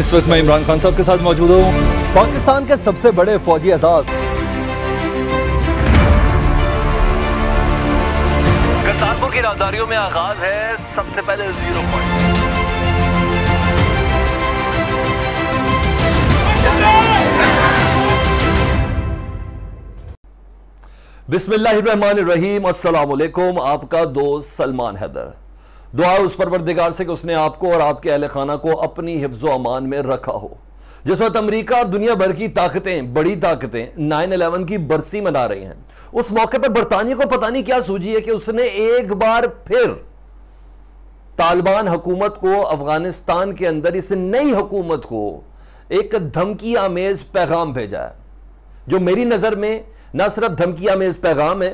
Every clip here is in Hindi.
इस वक्त मैं इमरान खान साहब के साथ मौजूद हूँ पाकिस्तान के सबसे बड़े फौजी एजाज करतारपुर की राहदारियों में आगाज है सबसे पहले जीरो पॉइंट बिस्मिल्लाहिर्रहमानिर्रहीम अस्सलाम आपका दोस्त सलमान हैदर दुआ उस परवरदिगार से कि उसने आपको और आपके अहल खाना को अपनी हिफ्ज अमान में रखा हो जिस वक्त अमरीका और दुनिया भर की ताकतें बड़ी ताकतें नाइन अलेवन की बरसी मना रही हैं उस मौके पर बरतानिया को पता नहीं क्या सूझी है कि उसने एक बार फिर तालिबान हुकूमत को अफगानिस्तान के अंदर इस नई हुकूमत को एक धमकी आमेज पैगाम भेजा है जो मेरी नज़र में ना सिर्फ धमकी आमेज पैगाम है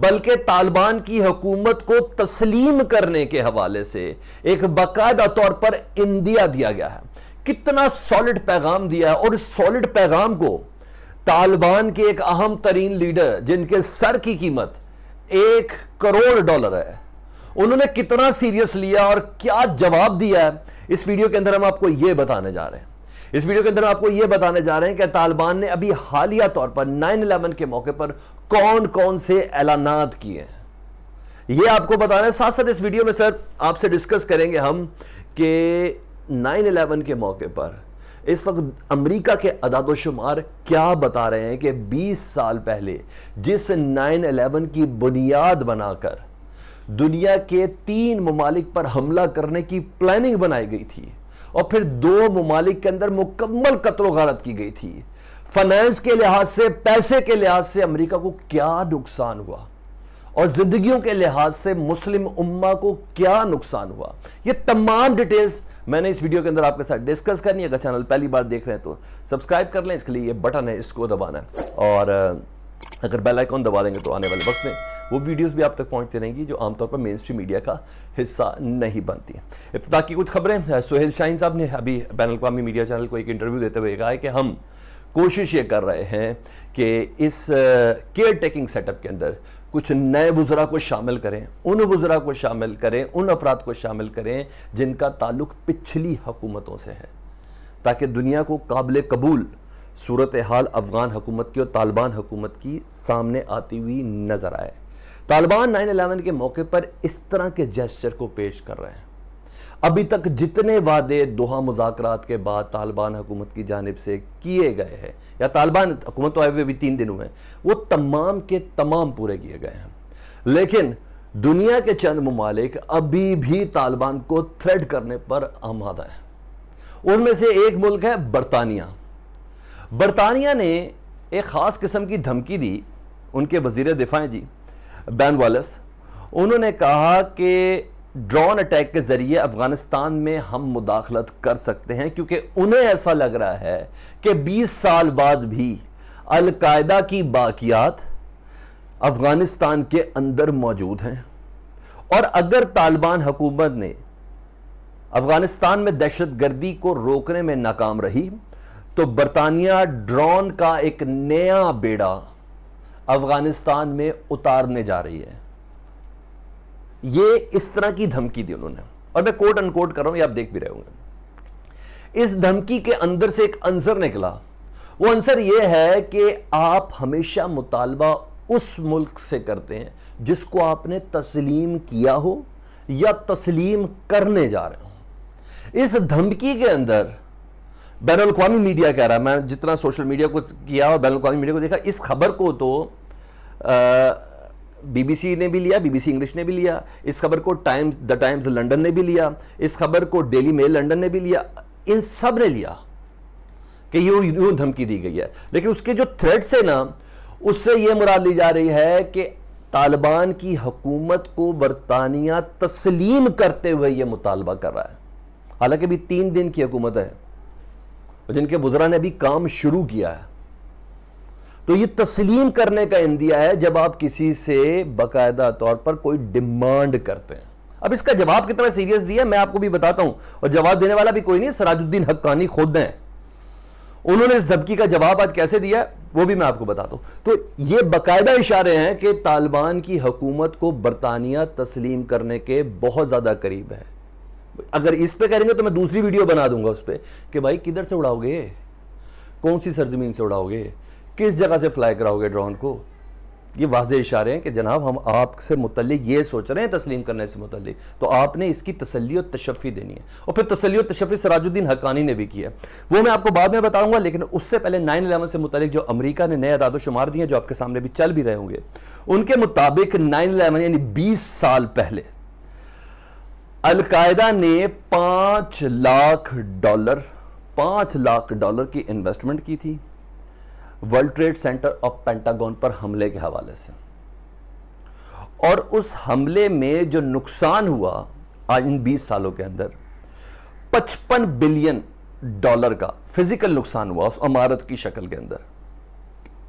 बल्कि तालिबान की हुकूमत को तस्लीम करने के हवाले से एक बाकायदा तौर पर इंदिया दिया गया है कितना सॉलिड पैगाम दिया है और इस सॉलिड पैगाम को तालिबान के एक अहम तरीन लीडर जिनके सर की कीमत एक करोड़ डॉलर है उन्होंने कितना सीरियस लिया और क्या जवाब दिया है इस वीडियो के अंदर हम आपको यह बताने जा रहे हैं इस वीडियो के अंदर आपको यह बताने जा रहे हैं कि तालिबान ने अभी हालिया तौर पर 9/11 के मौके पर कौन कौन से ऐलानात किए हैं यह आपको बताना है साथ साथ इस वीडियो में सर आपसे डिस्कस करेंगे हम कि 9/11 के मौके पर इस वक्त अमेरिका के अदादोशुमार क्या बता रहे हैं कि 20 साल पहले जिस 9/11 की बुनियाद बनाकर दुनिया के तीन ममालिक पर हमला करने की प्लानिंग बनाई गई थी और फिर दो ममालिक के अंदर मुकम्मल कतलो गारत की गई थी फाइनेंस के लिहाज से पैसे के लिहाज से अमरीका को क्या नुकसान हुआ और जिंदगी के लिहाज से मुस्लिम उम्मा को क्या नुकसान हुआ ये तमाम डिटेल्स मैंने इस वीडियो के अंदर आपके साथ डिस्कस करनी है अगर चैनल पहली बार देख रहे हैं तो सब्सक्राइब कर लें इसके लिए ये बटन है इसको दबाना है और अगर बेल आइकॉन दबा देंगे तो आने वाले वक्त में वो वीडियोस भी आप तक पहुंचती रहेंगी जो आमतौर पर मेन स्ट्रीम मीडिया का हिस्सा नहीं बनती हैं इब्तदा तो की कुछ खबरें सुहेल शाहीन साहब ने अभी बैन अवी मीडिया चैनल को एक इंटरव्यू देते हुए कहा है कि हम कोशिश ये कर रहे हैं कि इस केयर टेकिंग सेटअप के अंदर कुछ नए वज़रा को शामिल करें उन वज़रा को शामिल करें उन अफराद को शामिल करें जिनका ताल्लुक पिछली हुकूमतों से है ताकि दुनिया को काबिल कबूल सूरत हाल अफ़गान हुकूमत की और तालिबान हुकूमत की सामने आती हुई नज़र आए तालिबान नाइन अलेवन के मौके पर इस तरह के जेस्चर को पेश कर रहे हैं अभी तक जितने वादे दोहा मुजाकर के बाद तालिबान हुकूमत की जानब से किए गए हैं या तालिबान हुकूमत तो आए हुए भी तीन दिन हुए वो तमाम के तमाम पूरे किए गए हैं लेकिन दुनिया के चंद ममालिक अभी भी तालिबान को थ्रेड करने पर आमादा है उनमें से एक मुल्क है बरतानिया बरतानिया ने एक ख़ास किस्म की धमकी दी उनके वजीर दिफाएँ जी बैन वालस उन्होंने कहा कि ड्रोन अटैक के ज़रिए अफ़गानिस्तान में हम मुदाखलत कर सकते हैं क्योंकि उन्हें ऐसा लग रहा है कि 20 साल बाद भी अलकायदा की बाकियात अफ़गानिस्तान के अंदर मौजूद हैं और अगर तालिबान हुकूमत ने अफ़गानिस्तान में दहशत गर्दी को रोकने में नाकाम रही तो बरतानिया ड्रोन का एक नया बेड़ा अफगानिस्तान में उतारने जा रही है ये इस तरह की धमकी दी उन्होंने और मैं कोट अनकोट कर रहा हूं ये आप देख भी रहे होंगे इस धमकी के अंदर से एक आंसर निकला वो आंसर ये है कि आप हमेशा मुतालबा उस मुल्क से करते हैं जिसको आपने तस्लीम किया हो या तस्लीम करने जा रहे हो इस धमकी के अंदर बैन अवी मीडिया कह रहा है मैं जितना सोशल मीडिया को किया और बैन अवी मीडिया को देखा इस खबर को तो बीबीसी ने भी लिया बीबीसी इंग्लिश ने भी लिया इस खबर को टाइम्स द टाइम्स लंडन ने भी लिया इस खबर को डेली मेल लंडन ने भी लिया इन सब ने लिया कि यूं यूं धमकी दी गई है लेकिन उसके जो थ्रेड्स है ना उससे ये मुराद ली जा रही है कि तालिबान की हकूमत को बरतानिया तस्लीम करते हुए ये मुतालबा कर रहा है हालांकि अभी तीन दिन की हुकूमत है और जिनके वजरा ने अभी काम शुरू किया है तो ये तस्लीम करने का इंदिया है जब आप किसी से बाकायदा तौर पर कोई डिमांड करते हैं अब इसका जवाब कितना सीरियस दिया मैं आपको भी बताता हूं और जवाब देने वाला भी कोई नहीं सराजुद्दीन हक्कानी खुद हैं उन्होंने इस धमकी का जवाब आज कैसे दिया वो भी मैं आपको बताता हूं तो ये बाकायदा इशारे हैं कि तालिबान की हकूमत को बरतानिया तस्लीम करने के बहुत ज्यादा करीब है अगर इस पे करेंगे तो मैं दूसरी वीडियो बना दूंगा उस पर कि भाई किधर से उड़ाओगे कौन सी सरजमीन से उड़ाओगे किस जगह से फ्लाई कराओगे ड्रोन को ये वाज इशारे हैं कि जनाब हम आपसे मुतल ये सोच रहे हैं तस्लीम करने से मुतल तो आपने इसकी तसली और तशफ़ी देनी है और फिर तसली और तशफ़ी सराजुद्दीन हकानी ने भी किया वो मैं आपको बाद में बताऊंगा लेकिन उससे पहले नाइन अलेवन से मुतलिक जो अमरीका ने नए अदादो शुमार दिए जो आपके सामने भी चल भी रहे होंगे उनके मुताबिक नाइन अलेवन यानी बीस साल पहले अलकायदा ने पांच लाख डॉलर पांच लाख डॉलर की इन्वेस्टमेंट की थी World Trade Center of Pentagon पर हमले के हवाले से और उस हमले में जो नुकसान हुआ आज इन बीस सालों के अंदर पचपन बिलियन डॉलर का फिजिकल नुकसान हुआ उस इमारत की शक्ल के अंदर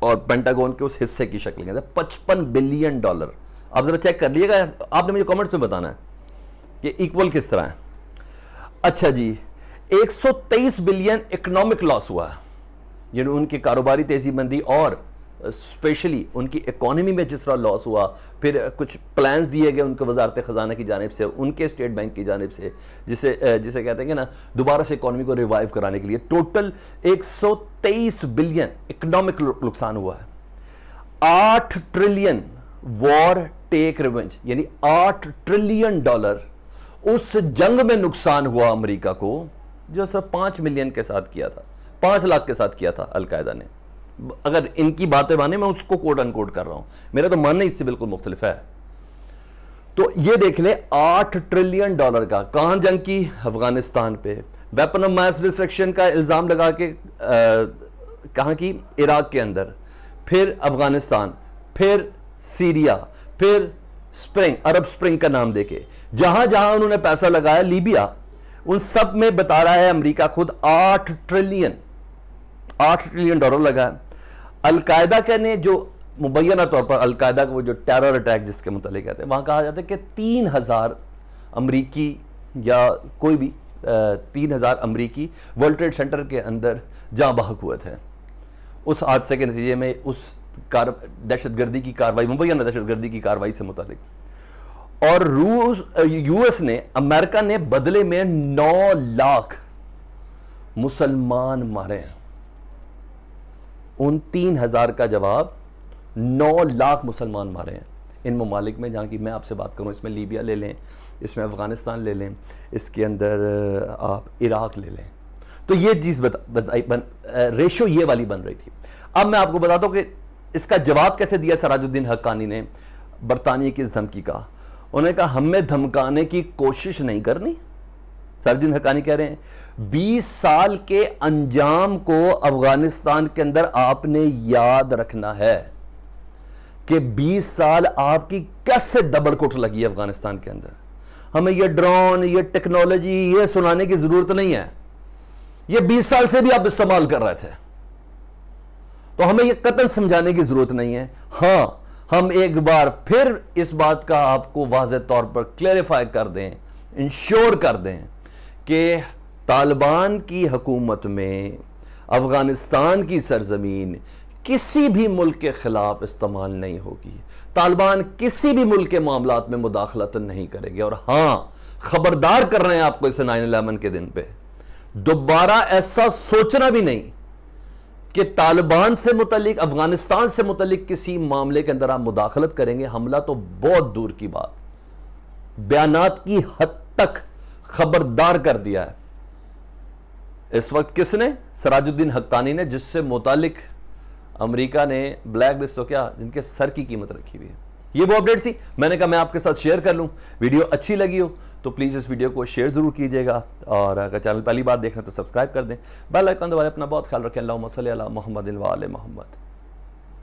और पेंटागोन के उस हिस्से की शक्ल के अंदर पचपन बिलियन डॉलर आप जरा चेक कर लीजिएगा आपने मुझे कमेंट्स में बताना है ये इक्वल किस तरह है अच्छा जी 123 बिलियन इकोनॉमिक लॉस हुआ यानी उनकी कारोबारी तेजी मंदी और स्पेशली उनकी इकोनॉमी में जिस तरह लॉस हुआ फिर कुछ प्लान्स दिए गए उनके वजारत ख़जाना की जानब से उनके स्टेट बैंक की जानब से जिसे जिसे कहते हैं कि ना दोबारा से इकोनॉमी को रिवाइव कराने के लिए टोटल 123 बिलियन इकोनॉमिक नुकसान हुआ है आठ ट्रिलियन वॉर टेक रिवेंज यानी आठ ट्रिलियन डॉलर उस जंग में नुकसान हुआ अमेरिका को जो सिर्फ पांच मिलियन के साथ किया था पांच लाख के साथ किया था अलकायदा ने अगर इनकी बातें माने मैं उसको कोट अनकोट कर रहा हूं मेरा तो मानना इससे बिल्कुल मुख्तलिफ है तो ये देख ले आठ ट्रिलियन डॉलर का कहां जंग की अफगानिस्तान पे वेपन ऑफ मैस डिस्ट्रक्शन का इल्ज़ाम लगा के कहा की इराक के अंदर फिर अफगानिस्तान फिर सीरिया फिर स्प्रिंग अरब स्प्रिंग का नाम देके जहां जहां उन्होंने पैसा लगाया लीबिया उन सब में बता रहा है अमेरिका खुद आठ ट्रिलियन आठ ट्रिलियन डॉलर लगाया अलकायदा के जो मुबैना तौर पर अलकायदा का वो जो टेरर अटैक जिसके मुतल कहते हैं वहाँ कहा जाता है कि तीन हज़ार अमरीकी या कोई भी तीन हज़ार अमरीकी वर्ल्ड ट्रेड सेंटर के अंदर जहाँ बहक हुए थे उस हादसे के नतीजे में उस कार दहशत गर्दी की कार्रवाई मुबैना दहशत गर्दी की कार्रवाई से मुतलिक और रूस यूएस ने अमेरिका ने बदले में 9 लाख मुसलमान मारे हैं उन तीन हजार का जवाब 9 लाख मुसलमान मारे हैं इन ममालिक में जहाँ की मैं आपसे बात करूँ इसमें लीबिया ले लें इसमें अफ़गानिस्तान ले लें इसके अंदर आप इराक ले लें तो ये चीज़ बता, बता बन, रेशो ये वाली बन रही थी अब मैं आपको बताता हूँ कि इसका जवाब कैसे दिया सराजुद्दीन हक्कानी ने बरतानिया की इस धमकी का उन्होंने कहा हमें धमकाने की कोशिश नहीं करनी सार्वजन हकानी कह रहे हैं 20 साल के अंजाम को अफगानिस्तान के अंदर आपने याद रखना है कि 20 साल आपकी कैसे दबड़ कुट लगी अफगानिस्तान के अंदर हमें यह ड्रोन ये टेक्नोलॉजी ये सुनाने की जरूरत नहीं है ये बीस साल से भी आप इस्तेमाल कर रहे थे तो हमें यह कतल समझाने की जरूरत नहीं है हाँ हम एक बार फिर इस बात का आपको वाज तौर पर क्लैरिफाई कर दें इंश्योर कर दें कि तालिबान की हकूमत में अफ़गानिस्तान की सरजमीन किसी भी मुल्क के ख़िलाफ़ इस्तेमाल नहीं होगी तालिबान किसी भी मुल्क के मामला में मुदाखलत नहीं करेगी और हाँ ख़बरदार कर रहे हैं आपको इसे नाइन अलेवन के दिन पे दोबारा ऐसा सोचना भी नहीं कि तालिबान से मुतलिक अफगानिस्तान से मुतलिक किसी मामले के अंदर आप मुदाखलत करेंगे हमला तो बहुत दूर की बात बयानात की हद तक खबरदार कर दिया है इस वक्त किसने सराजुद्दीन हक्कानी ने जिससे मुतालिक अमेरिका ने ब्लैक लिस्ट तो क्या जिनके सर की कीमत रखी हुई है ये वो अपडेट्स थी मैंने कहा मैं आपके साथ शेयर कर लूँ वीडियो अच्छी लगी हो तो प्लीज़ इस वीडियो को शेयर ज़रूर कीजिएगा और अगर चैनल पहली बार देख रहे हैं तो सब्सक्राइब कर दें बेल आइकन दबाएं अपना बहुत ख्याल रखें अल्लाह मोहम्मद मोहम्मद